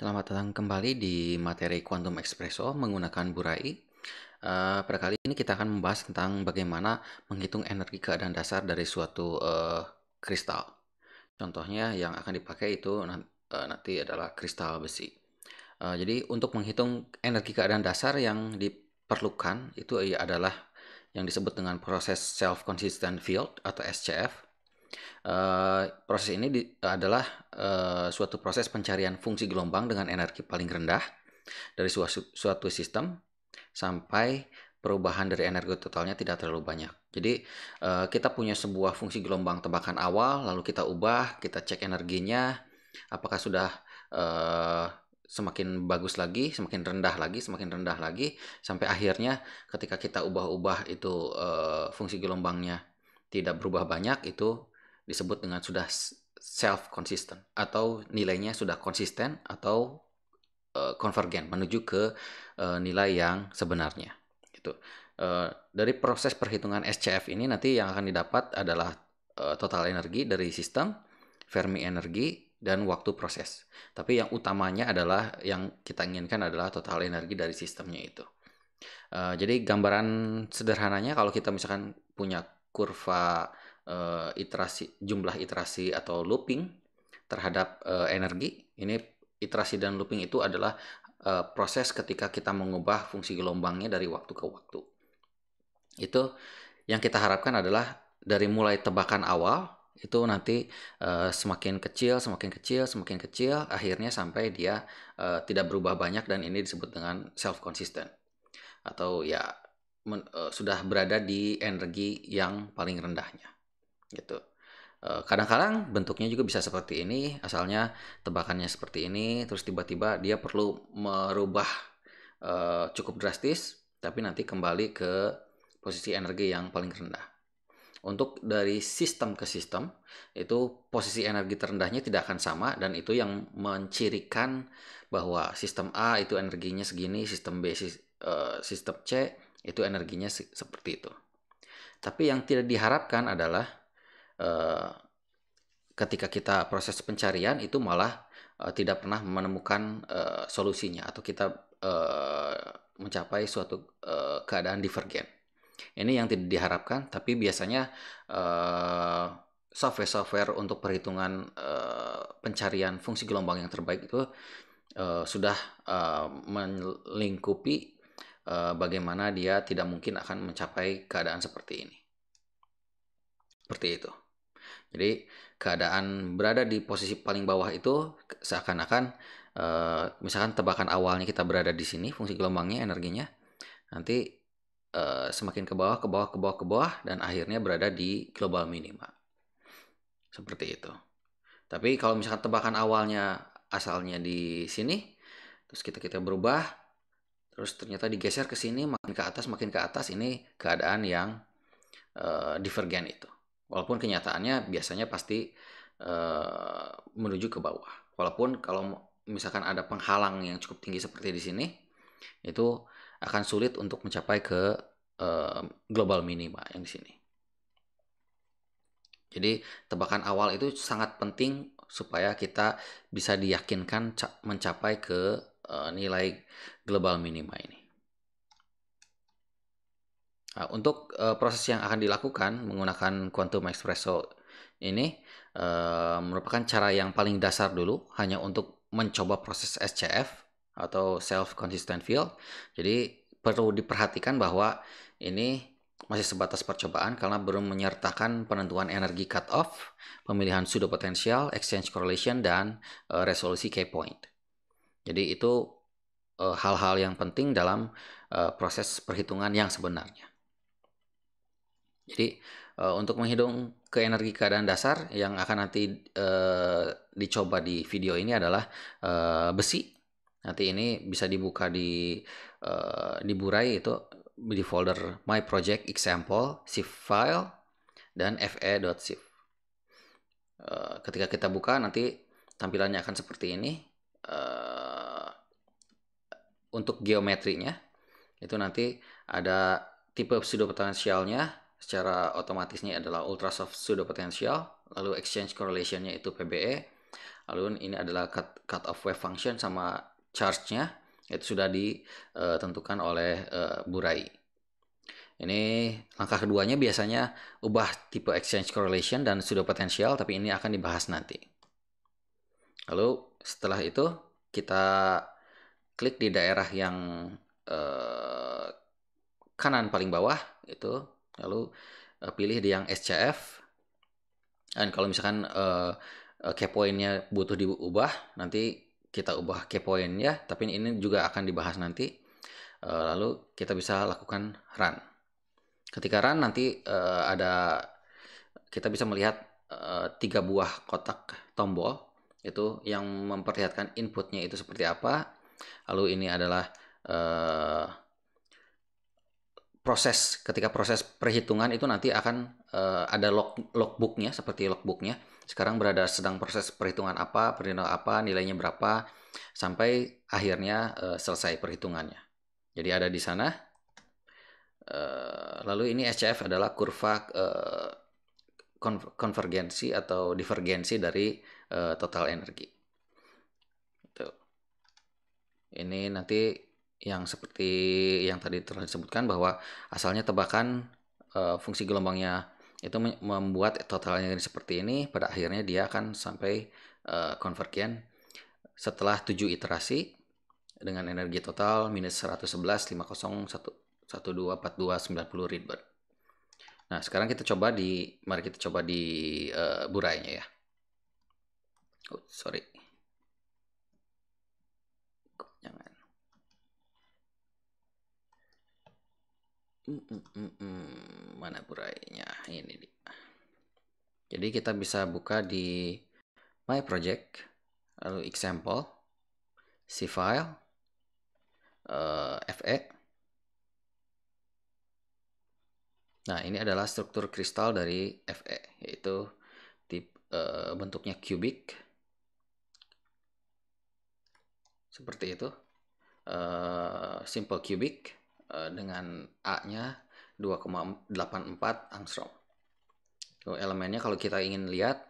Selamat datang kembali di materi Quantum Espresso menggunakan Burai. Uh, pada kali ini kita akan membahas tentang bagaimana menghitung energi keadaan dasar dari suatu uh, kristal. Contohnya yang akan dipakai itu eh, nanti, adalah kristal besi. Uh, jadi untuk menghitung energi keadaan dasar yang diperlukan itu adalah yang disebut dengan proses self consistent field atau SCF Eh, proses ini di, adalah uh, suatu proses pencarian fungsi gelombang dengan energi paling rendah dari suatu, suatu sistem sampai perubahan dari energi totalnya tidak terlalu banyak. Jadi uh, kita punya sebuah fungsi gelombang tebakan awal, lalu kita ubah, kita cek energinya, apakah sudah uh, semakin bagus lagi, semakin rendah lagi, semakin rendah lagi, sampai akhirnya ketika kita ubah-ubah itu uh, fungsi gelombangnya tidak berubah banyak, itu disebut dengan sudah self consistent atau nilainya sudah konsisten atau uh, menuju ke uh, nilai yang sebenarnya gitu. Uh, dari proses perhitungan SCF ini nanti yang akan didapat adalah uh, total energi dari sistem, Fermi energi dan waktu proses. Tapi yang utamanya adalah yang kita inginkan adalah total energi dari sistemnya itu. Uh, jadi gambaran sederhananya kalau kita misalkan punya kurva uh, iterasi jumlah iterasi atau looping terhadap uh, energi. Ini iterasi dan looping itu adalah uh, proses ketika kita mengubah fungsi gelombangnya dari waktu ke waktu. Itu yang kita harapkan adalah dari mulai tebakan awal itu nanti uh, semakin kecil, semakin kecil, semakin kecil, akhirnya sampai dia uh, tidak berubah banyak dan ini disebut dengan self consistent atau ya men, uh, sudah berada di energi yang paling rendahnya gitu. Eh, kadang-kadang bentuknya juga bisa seperti ini, asalnya tebakannya seperti ini, terus tiba-tiba dia perlu merubah eh, cukup drastis, tapi nanti kembali ke posisi energi yang paling rendah. Untuk dari sistem ke sistem, itu posisi energi terendahnya tidak akan sama, dan itu yang mencirikan bahwa sistem A itu energinya segini, sistem B, eh, sistem C itu energinya seperti itu. Tapi yang tidak diharapkan adalah Eh, ketika kita proses pencarian itu malah uh, tidak pernah menemukan uh, solusinya atau kita uh, mencapai suatu uh, keadaan divergen. Ini yang tidak diharapkan, tapi biasanya software software-software untuk perhitungan uh, pencarian fungsi gelombang yang terbaik itu uh, sudah uh, melingkupi uh, bagaimana dia tidak mungkin akan mencapai keadaan seperti ini. Seperti itu. Jadi keadaan berada di posisi paling bawah itu seakan-akan uh, misalkan tebakan awalnya kita berada di sini fungsi gelombangnya energinya nanti uh, semakin ke bawah ke bawah ke bawah ke bawah dan akhirnya berada di global minima. Seperti itu. Tapi kalau misalkan tebakan awalnya asalnya di sini terus kita kita berubah terus ternyata digeser ke sini makin ke atas makin ke atas ini keadaan yang uh, eh, divergen itu. Walaupun kenyataannya biasanya pasti uh, menuju ke bawah. Walaupun kalau misalkan ada penghalang yang cukup tinggi seperti di sini, itu akan sulit untuk mencapai ke uh, global minima yang di sini. Jadi tebakan awal itu sangat penting supaya kita bisa diyakinkan mencapai ke uh, nilai global minima ini. Nah, untuk uh, proses yang akan dilakukan menggunakan quantum espresso ini uh, merupakan cara yang paling dasar dulu hanya untuk mencoba proses SCF atau self consistent field. Jadi perlu diperhatikan bahwa ini masih sebatas percobaan karena belum menyertakan penentuan energi cutoff, pemilihan pseudo potensial, exchange correlation dan uh, resolusi k point. Jadi itu hal-hal uh, yang penting dalam uh, proses perhitungan yang sebenarnya. Jadi uh, untuk menghitung ke energi keadaan dasar yang akan nanti uh, dicoba di video ini adalah uh, besi. Nanti ini bisa dibuka di uh, diburai itu di folder My Project Example, shift file, dan fe.zip. Uh, ketika kita buka nanti tampilannya akan seperti ini. Uh, untuk geometrinya itu nanti ada tipe pseudo potensialnya, secara otomatisnya adalah ultra soft ultrasoft potential lalu exchange correlationnya itu PBE, lalu ini adalah cut, cut off wave function sama charge-nya itu sudah ditentukan oleh uh, Burai. Ini langkah keduanya biasanya ubah tipe exchange correlation dan pseudo potential tapi ini akan dibahas nanti. Lalu setelah itu kita klik di daerah yang uh, kanan paling bawah itu Lalu uh, pilih di yang SCF. Dan kalau misalkan uh, eh, eh, key butuh diubah, nanti kita ubah key ya, tapi ini juga akan dibahas nanti. Uh, lalu kita bisa lakukan run. Ketika run nanti uh, ada kita bisa melihat uh, tiga buah kotak tombol itu yang memperlihatkan inputnya itu seperti apa. Lalu ini adalah proses ketika proses perhitungan itu nanti akan uh, ada log logbooknya seperti logbooknya sekarang berada sedang proses perhitungan apa perhitungan apa nilainya berapa sampai akhirnya uh, selesai perhitungannya jadi ada di sana uh, lalu ini SCF adalah kurva uh, konvergensi atau divergensi dari uh, total energi ini nanti yang seperti yang tadi telah disebutkan bahwa asalnya tebakan uh, fungsi gelombangnya itu membuat totalnya seperti ini pada akhirnya dia akan sampai uh, eh, konvergen setelah 7 iterasi dengan energi total minus 111 50 Rydberg. Nah, sekarang kita coba di mari kita coba di uh, burainya ya. Oh, sorry. Mana burainya? Ini dia. Jadi kita bisa buka di My Project, lalu Example, C File, uh, eh, FE. Nah ini adalah struktur kristal dari FE, yaitu tip, uh, bentuknya cubic, seperti itu, uh, simple cubic. Eh, dengan A-nya 2,84 angstrom. So, elemennya kalau kita ingin lihat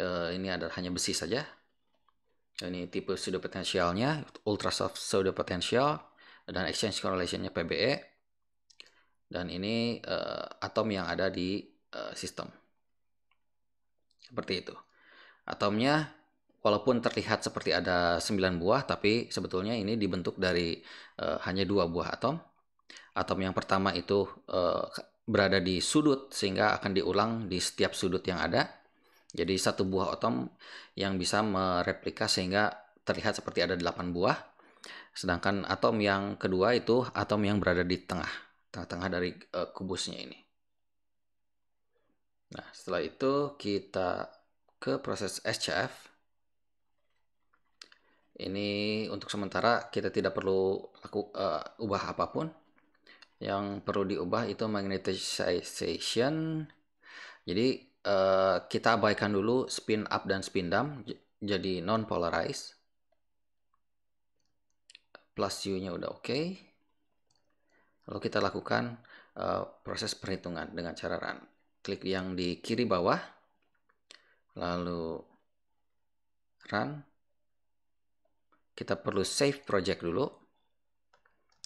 uh, ini ada hanya besi saja. Ini tipe potensialnya ultra pseudo soft pseudo potensial dan exchange correlation-nya PBE. Dan ini uh, atom yang ada di uh, sistem. Seperti itu. Atomnya walaupun terlihat seperti ada 9 buah tapi sebetulnya ini dibentuk dari uh, hanya dua buah atom atom yang pertama itu uh, berada di sudut sehingga akan diulang di setiap sudut yang ada. Jadi satu buah atom yang bisa mereplika sehingga terlihat seperti ada 8 buah. Sedangkan atom yang kedua itu atom yang berada di tengah, tengah-tengah dari uh, kubusnya ini. Nah, setelah itu kita ke proses SCF. Ini untuk sementara kita tidak perlu laku, uh, ubah apapun yang perlu diubah itu magnetization. Jadi uh, kita abaikan dulu spin up dan spin down jadi non polarized. Plus U-nya udah oke. Okay. Lalu kita lakukan uh, proses perhitungan dengan cara run. Klik yang di kiri bawah. Lalu run. Kita perlu save project dulu.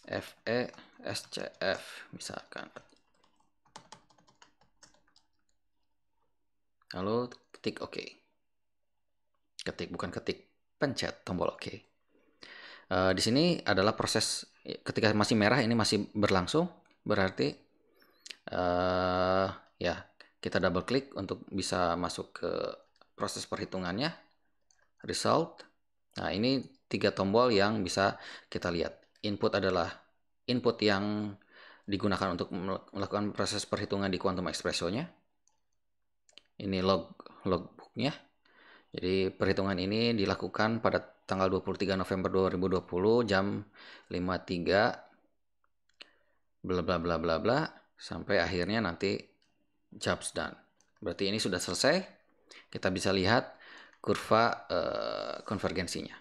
FE SCF misalkan lalu ketik OK ketik bukan ketik pencet tombol OK uh, di sini adalah proses ketika masih merah ini masih berlangsung berarti uh, ya kita double klik untuk bisa masuk ke proses perhitungannya result nah ini tiga tombol yang bisa kita lihat input adalah input yang digunakan untuk melakukan proses perhitungan di kuantum ekspresonya. Ini log logbooknya. Jadi perhitungan ini dilakukan pada tanggal 23 November 2020 jam 53 bla bla bla bla bla sampai akhirnya nanti jobs done. Berarti ini sudah selesai. Kita bisa lihat kurva uh, konvergensinya.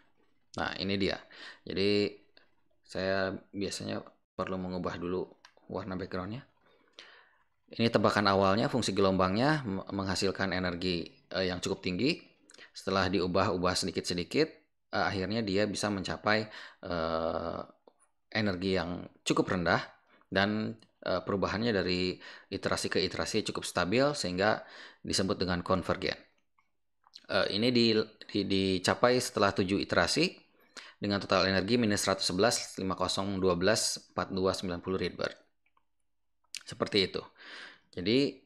Nah, ini dia. Jadi saya biasanya perlu mengubah dulu warna backgroundnya ini tebakan awalnya fungsi gelombangnya menghasilkan energi uh, yang cukup tinggi setelah diubah-ubah sedikit-sedikit uh, akhirnya dia bisa mencapai uh, energi yang cukup rendah dan perubahannya dari iterasi ke iterasi cukup stabil sehingga disebut dengan konvergen. ini di, di, dicapai setelah tujuh iterasi dengan total energi minus 111 50 12 42 90 Rydberg. Seperti itu. Jadi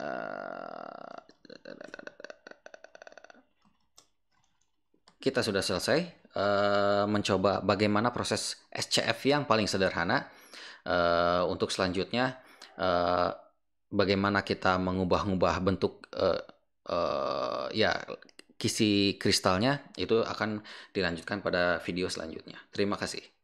eh, kita sudah selesai eh, mencoba bagaimana proses SCF yang paling sederhana eh, untuk selanjutnya bagaimana kita mengubah-ubah bentuk ya kisi kristalnya itu akan dilanjutkan pada video selanjutnya. Terima kasih.